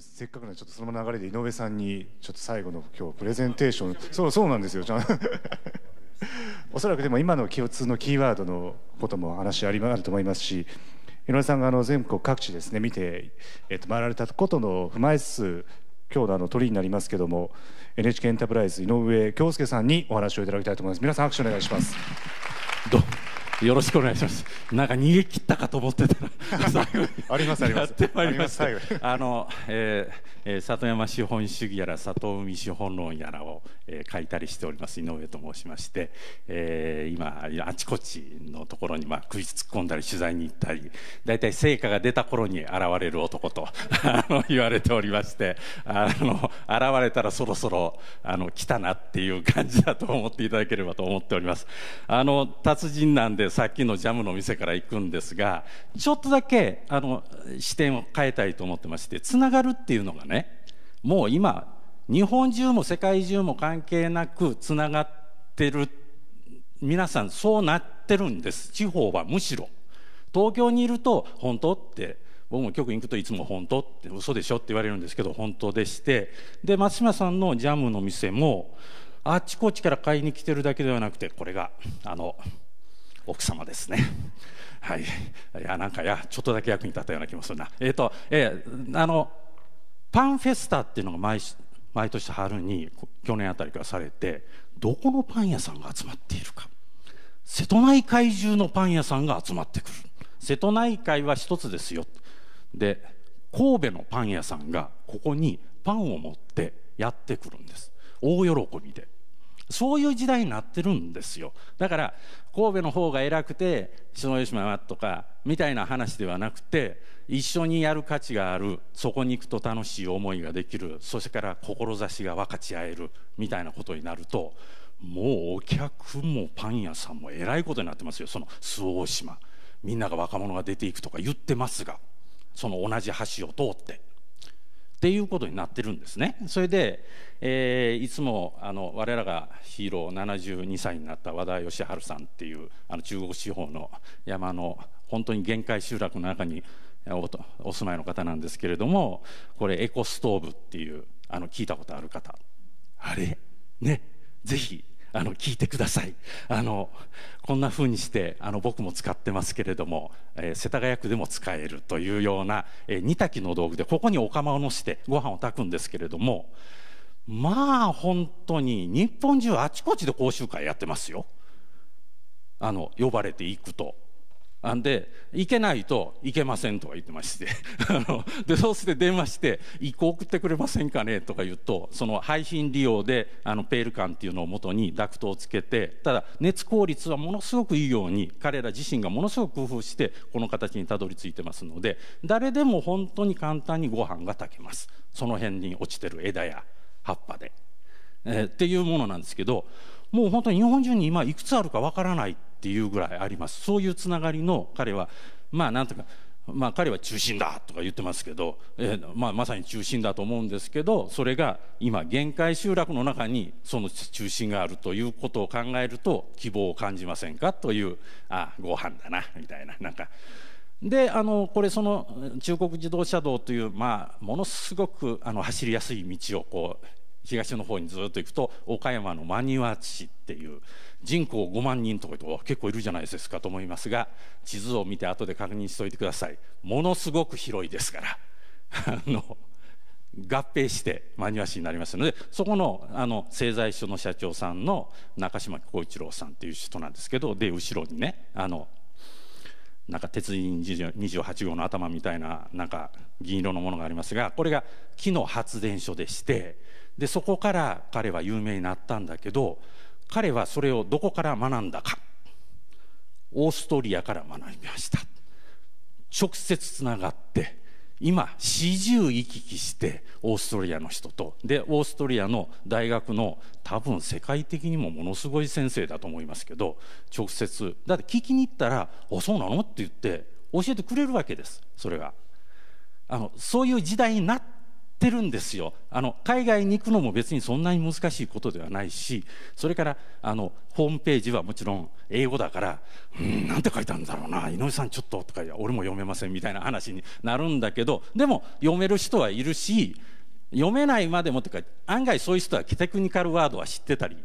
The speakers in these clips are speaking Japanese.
せっかくのちょっとその流れで井上さんにちょっと最後の今日プレゼンテーションそうそうなんですよ おそらくでも今の共通のキーワードのことも話ありあると思いますし井上さんがあの全国各地ですね見て、えっと、回られたことの踏まえつつ今日のあの鳥になりますけども NHK エンタープライズ井上京介さんにお話をいただきたいと思います皆さん拍手お願いしますどう よろしくお願いします。なんか逃げ切ったかと思ってたら最後にありますあります。やってまいりました。ああの、えーえー、里山資本主義やら里海資本論やらを、えー、書いたりしております井上と申しまして、えー、今あちこちのところにまあ首突っ込んだり取材に行ったり、だいたい成果が出た頃に現れる男と あの言われておりまして、あの現れたらそろそろあの来たなっていう感じだと思っていただければと思っておりますあの達人なんでさっきのジャムの店から行くんですがちょっとだけあの視点を変えたいと思ってましてつながるっていうのがねもう今日本中も世界中も関係なくつながってる皆さんそうなってるんです地方はむしろ東京にいると本当って僕も局に行くといつも本当って嘘でしょって言われるんですけど本当でしてで松島さんのジャムの店もあちこちから買いに来てるだけではなくてこれがあの奥様ですね。はい、いやなんかやちょっとだけ役に立ったような気もするな、えーとえー、あのパンフェスタっていうのが毎毎年春に去年あたりからされてどこのパン屋さんが集まっているか瀬戸内海中のパン屋さんが集まってくる瀬戸内海は一つですよで神戸のパン屋さんがここにパンを持ってやってくるんです大喜びでそういう時代になってるんですよだから神戸の方が偉くて篠吉島とかみたいな話ではなくて一緒にやる価値があるそこに行くと楽しい思いができるそしてから志が分かち合えるみたいなことになるともうお客もパン屋さんもえらいことになってますよその周防大島みんなが若者が出ていくとか言ってますがその同じ橋を通って。っていうことになってるんですね。それで、えー、いつもあの我らがヒーロー72歳になった和田義治さんっていうあの中国地方の山の本当に限界集落の中にお住まいの方なんですけれどもこれエコストーブっていうあの聞いたことある方あれねぜひあの聞いてくださいあのこんな風にしてあの僕も使ってますけれども、えー、世田谷区でも使えるというような、えー、煮炊きの道具でここにお釜をのせてご飯を炊くんですけれどもまあ本当に日本中あちこちで講習会やってますよあの呼ばれていくとあんで行けないといけませんとか言ってまして あのでそうして電話して1個送ってくれませんかねとか言うとその配信利用であのペール感っていうのをもとにダクトをつけてただ熱効率はものすごくいいように彼ら自身がものすごく工夫してこの形にたどり着いてますので誰でも本当に簡単にご飯が炊けますその辺に落ちてる枝や葉っぱで、えー、っていうものなんですけどもう本当に日本中に今いくつあるかわからないっていうぐらいありますそういうつながりの彼はまあなんとかまあ、彼は中心だとか言ってますけど、えーまあ、まさに中心だと思うんですけどそれが今限界集落の中にその中心があるということを考えると希望を感じませんかというああご飯だなみたいななんか。であのこれその中国自動車道という、まあ、ものすごくあの走りやすい道をこう東の方にずっと行くと岡山の真庭市っていう人口5万人とかうと結構いるじゃないですかと思いますが地図を見て後で確認しておいてくださいものすごく広いですから あの合併して真庭市になりましたのでそこのあの製材所の社長さんの中島浩一郎さんっていう人なんですけどで後ろにねあのなんか鉄人28号の頭みたいななんか銀色のものがありますがこれが木の発電所でしてでそこから彼は有名になったんだけど彼はそれをどこから学んだかオーストリアから学びました直接つながって今四十行き来してオーストリアの人とでオーストリアの大学の多分世界的にもものすごい先生だと思いますけど直接だって聞きに行ったら「あそうなの?」って言って教えてくれるわけですそれがあのそういう時代になっってるんですよあの海外に行くのも別にそんなに難しいことではないしそれからあのホームページはもちろん英語だから「うん何て書いてあるんだろうな井上さんちょっと」とか「いや俺も読めません」みたいな話になるんだけどでも読める人はいるし読めないまでもってか案外そういう人はテクニカルワードは知ってたり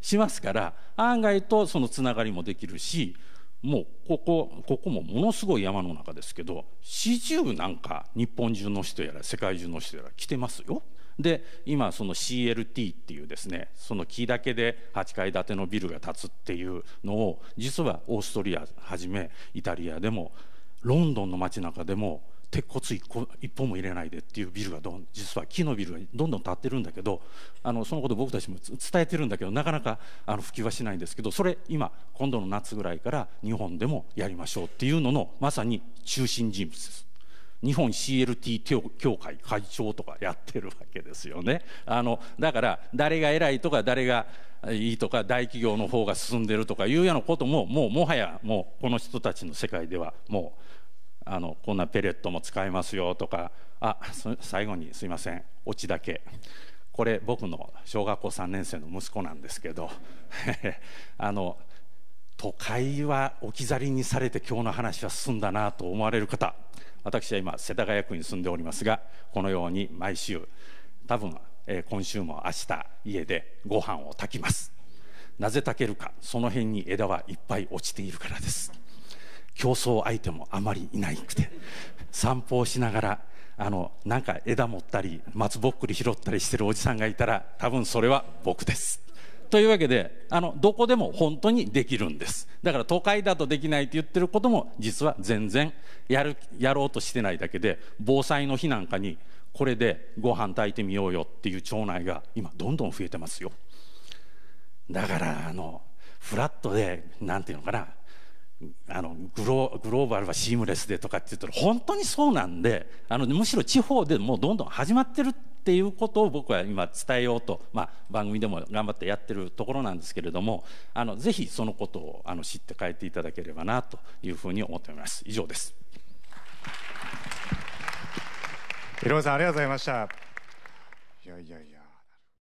しますから案外とそのつながりもできるしもうここここもものすごい山の中ですけど四十なんか日本中の人やら世界中の人やら来てますよ。で今その CLT っていうですねその木だけで8階建てのビルが建つっていうのを実はオーストリアはじめイタリアでもロンドンの街中でも鉄骨一本も入れないでっていうビルがどん実は木のビルがどんどん建ってるんだけどあのそのこと僕たちも伝えてるんだけどなかなかあの普及はしないんですけどそれ今今度の夏ぐらいから日本でもやりましょうっていうののまさに中心人物です。日本 CLT 協会会長とかやってるわけですよね。あのだから誰が偉いとか誰がいいとか大企業の方が進んでるとかいうようなことももうもはやもうこの人たちの世界ではもうあのこんなペレットも使えますよとかあ最後にすいませんオチだけこれ僕の小学校3年生の息子なんですけど あの都会は置き去りにされて今日の話は進んだなと思われる方私は今世田谷区に住んでおりますがこのように毎週多分、えー、今週も明日家でご飯を炊きますなぜ炊けるかその辺に枝はいっぱい落ちているからです競争相手もあまりいないくて散歩をしながらあのなんか枝持ったり松ぼっくり拾ったりしてるおじさんがいたら多分それは僕です。というわけであのどこでも本当にできるんですだから都会だとできないって言ってることも実は全然やるやろうとしてないだけで防災の日なんかにこれでご飯炊いてみようよっていう町内が今どんどん増えてますよだからあのフラットで何て言うのかなあのグログローバルはシームレスでとかって言ったら本当にそうなんであのむしろ地方でもうどんどん始まってるっていうことを僕は今伝えようと、まあ、番組でも頑張ってやってるところなんですけれどもあのぜひそのことをあの知って帰っていただければなというふうに思っております。以上です井上さんありがとうございましたいやいやいや